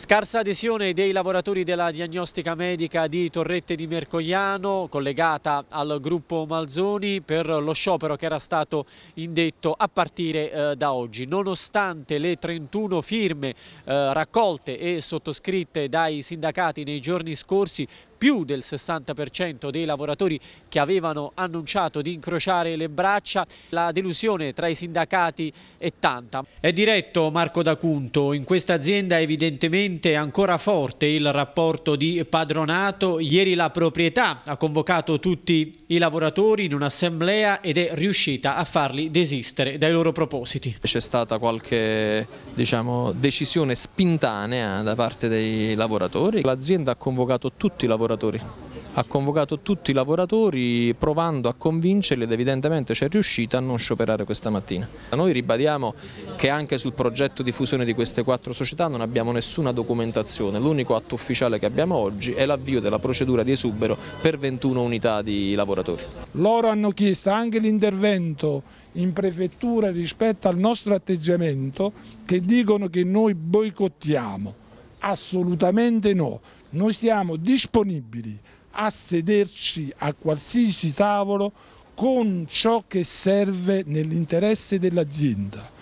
Scarsa adesione dei lavoratori della diagnostica medica di Torrette di Mercogliano, collegata al gruppo Malzoni, per lo sciopero che era stato indetto a partire eh, da oggi. Nonostante le 31 firme eh, raccolte e sottoscritte dai sindacati nei giorni scorsi più del 60% dei lavoratori che avevano annunciato di incrociare le braccia. La delusione tra i sindacati è tanta. È diretto Marco D'Acunto, in questa azienda è evidentemente ancora forte il rapporto di padronato. Ieri la proprietà ha convocato tutti i lavoratori in un'assemblea ed è riuscita a farli desistere dai loro propositi. C'è stata qualche diciamo, decisione spintanea da parte dei lavoratori. L'azienda ha convocato tutti i lavoratori lavoratori. Ha convocato tutti i lavoratori provando a convincerli ed evidentemente ci è riuscita a non scioperare questa mattina. Noi ribadiamo che anche sul progetto di fusione di queste quattro società non abbiamo nessuna documentazione, l'unico atto ufficiale che abbiamo oggi è l'avvio della procedura di esubero per 21 unità di lavoratori. Loro hanno chiesto anche l'intervento in prefettura rispetto al nostro atteggiamento che dicono che noi boicottiamo. Assolutamente no. Noi siamo disponibili a sederci a qualsiasi tavolo con ciò che serve nell'interesse dell'azienda.